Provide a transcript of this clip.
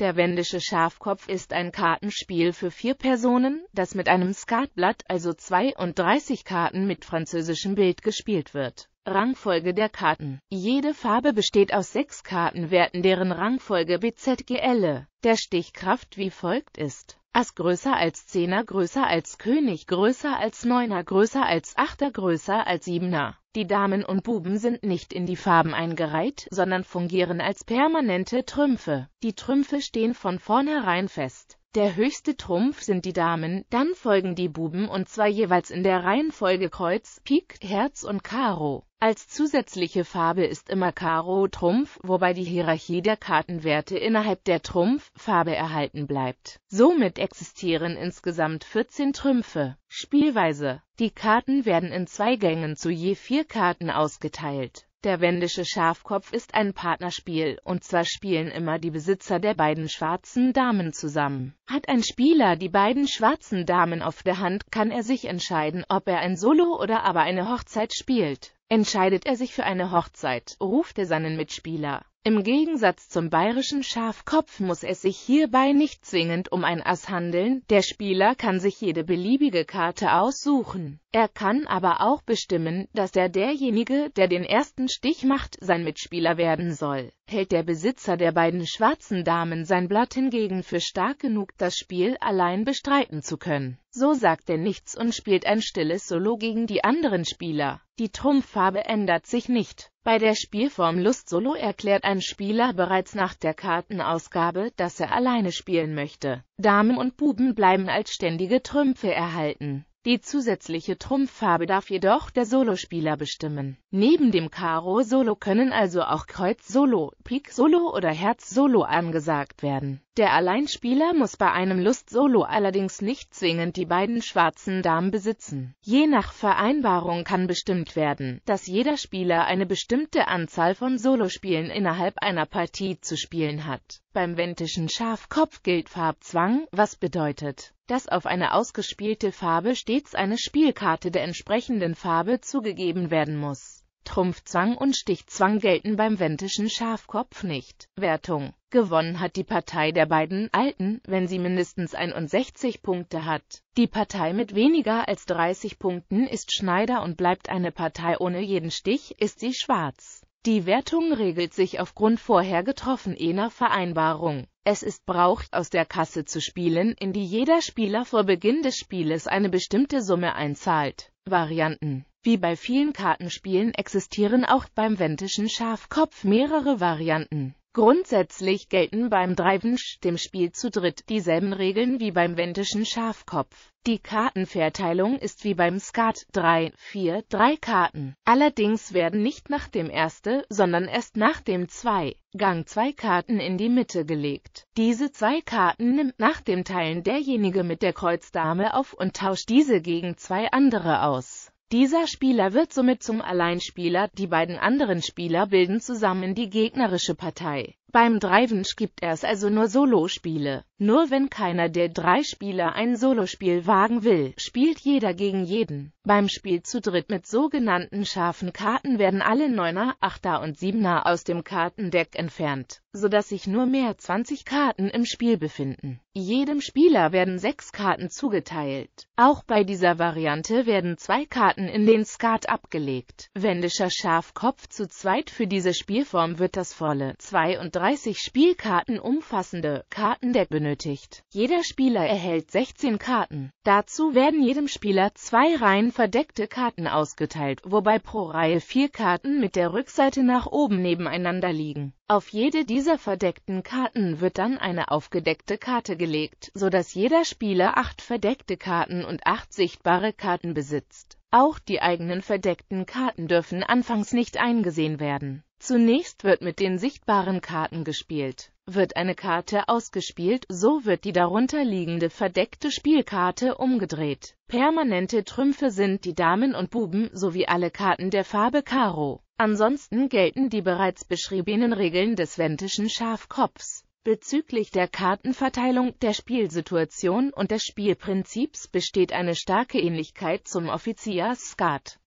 Der wendische Schafkopf ist ein Kartenspiel für vier Personen, das mit einem Skatblatt, also 32 Karten mit französischem Bild gespielt wird Rangfolge der Karten. Jede Farbe besteht aus sechs Kartenwerten, deren Rangfolge BZGL der Stichkraft wie folgt ist. Ass größer als Zehner, größer als König, größer als Neuner, größer als Achter, größer als Siebener. Die Damen und Buben sind nicht in die Farben eingereiht, sondern fungieren als permanente Trümpfe. Die Trümpfe stehen von vornherein fest. Der höchste Trumpf sind die Damen, dann folgen die Buben und zwar jeweils in der Reihenfolge Kreuz, Pik, Herz und Karo. Als zusätzliche Farbe ist immer Karo Trumpf, wobei die Hierarchie der Kartenwerte innerhalb der Trumpffarbe erhalten bleibt. Somit existieren insgesamt 14 Trümpfe. Spielweise Die Karten werden in zwei Gängen zu je vier Karten ausgeteilt. Der wendische Schafkopf ist ein Partnerspiel, und zwar spielen immer die Besitzer der beiden schwarzen Damen zusammen. Hat ein Spieler die beiden schwarzen Damen auf der Hand, kann er sich entscheiden, ob er ein Solo oder aber eine Hochzeit spielt. Entscheidet er sich für eine Hochzeit, ruft er seinen Mitspieler. Im Gegensatz zum bayerischen Schafkopf muss es sich hierbei nicht zwingend um ein Ass handeln, der Spieler kann sich jede beliebige Karte aussuchen. Er kann aber auch bestimmen, dass er derjenige, der den ersten Stich macht, sein Mitspieler werden soll. Hält der Besitzer der beiden schwarzen Damen sein Blatt hingegen für stark genug, das Spiel allein bestreiten zu können. So sagt er nichts und spielt ein stilles Solo gegen die anderen Spieler. Die Trumpffarbe ändert sich nicht. Bei der Spielform Lust Solo erklärt ein Spieler bereits nach der Kartenausgabe, dass er alleine spielen möchte. Damen und Buben bleiben als ständige Trümpfe erhalten. Die zusätzliche Trumpffarbe darf jedoch der Solospieler bestimmen. Neben dem Karo-Solo können also auch Kreuz-Solo, Pik-Solo oder Herz-Solo angesagt werden. Der Alleinspieler muss bei einem Lust-Solo allerdings nicht zwingend die beiden schwarzen Damen besitzen. Je nach Vereinbarung kann bestimmt werden, dass jeder Spieler eine bestimmte Anzahl von Solospielen innerhalb einer Partie zu spielen hat. Beim ventischen Schafkopf gilt Farbzwang, was bedeutet, dass auf eine ausgespielte Farbe stets eine Spielkarte der entsprechenden Farbe zugegeben werden muss. Trumpfzwang und Stichzwang gelten beim wendischen Schafkopf nicht. Wertung. Gewonnen hat die Partei der beiden Alten, wenn sie mindestens 61 Punkte hat. Die Partei mit weniger als 30 Punkten ist Schneider und bleibt eine Partei ohne jeden Stich, ist sie schwarz. Die Wertung regelt sich aufgrund vorher getroffener Vereinbarung. Es ist braucht, aus der Kasse zu spielen, in die jeder Spieler vor Beginn des Spieles eine bestimmte Summe einzahlt. Varianten Wie bei vielen Kartenspielen existieren auch beim Ventischen Schafkopf mehrere Varianten. Grundsätzlich gelten beim Dreivensch, dem Spiel zu dritt, dieselben Regeln wie beim wendischen Schafkopf. Die Kartenverteilung ist wie beim Skat 3, 4, 3 Karten. Allerdings werden nicht nach dem erste, sondern erst nach dem 2, Gang 2 Karten in die Mitte gelegt. Diese zwei Karten nimmt nach dem Teilen derjenige mit der Kreuzdame auf und tauscht diese gegen zwei andere aus. Dieser Spieler wird somit zum Alleinspieler, die beiden anderen Spieler bilden zusammen die gegnerische Partei. Beim Drivensch gibt es also nur Solospiele. Nur wenn keiner der drei Spieler ein Solospiel wagen will, spielt jeder gegen jeden. Beim Spiel zu dritt mit sogenannten scharfen Karten werden alle 9er, 8er und 7er aus dem Kartendeck entfernt, sodass sich nur mehr 20 Karten im Spiel befinden. Jedem Spieler werden sechs Karten zugeteilt. Auch bei dieser Variante werden zwei Karten in den Skat abgelegt. Wendischer Schafkopf zu zweit für diese Spielform wird das volle 2 und 3 30 Spielkarten umfassende Kartendeck benötigt. Jeder Spieler erhält 16 Karten. Dazu werden jedem Spieler zwei Reihen verdeckte Karten ausgeteilt, wobei pro Reihe vier Karten mit der Rückseite nach oben nebeneinander liegen. Auf jede dieser verdeckten Karten wird dann eine aufgedeckte Karte gelegt, sodass jeder Spieler acht verdeckte Karten und acht sichtbare Karten besitzt. Auch die eigenen verdeckten Karten dürfen anfangs nicht eingesehen werden. Zunächst wird mit den sichtbaren Karten gespielt. Wird eine Karte ausgespielt, so wird die darunter liegende verdeckte Spielkarte umgedreht. Permanente Trümpfe sind die Damen und Buben sowie alle Karten der Farbe Karo. Ansonsten gelten die bereits beschriebenen Regeln des wendischen Schafkopfs. Bezüglich der Kartenverteilung, der Spielsituation und des Spielprinzips besteht eine starke Ähnlichkeit zum Offizierskat.